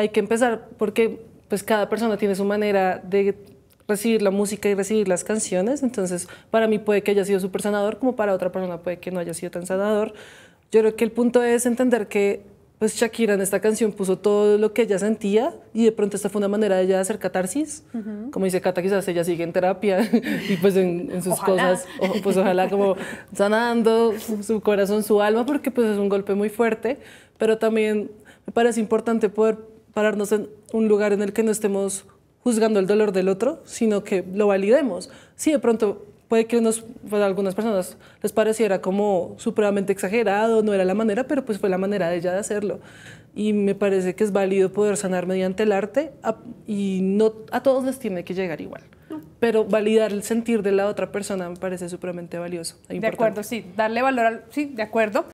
hay que empezar porque pues cada persona tiene su manera de recibir la música y recibir las canciones, entonces para mí puede que haya sido súper sanador, como para otra persona puede que no haya sido tan sanador. Yo creo que el punto es entender que pues Shakira en esta canción puso todo lo que ella sentía y de pronto esta fue una manera de ella hacer catarsis. Como dice Cata, quizás ella sigue en terapia y pues en, sus cosas, pues ojalá como sanando su corazón, su alma, porque pues es un golpe muy fuerte, pero también me parece importante poder pararnos en un lugar en el que no estemos juzgando el dolor del otro, sino que lo validemos. Sí, de pronto puede que a pues, algunas personas les pareciera como supremamente exagerado, no era la manera, pero pues fue la manera de ella de hacerlo. Y me parece que es válido poder sanar mediante el arte y no a todos les tiene que llegar igual. Pero validar el sentir de la otra persona me parece supremamente valioso. E de acuerdo, sí, darle valor al... Sí, de acuerdo.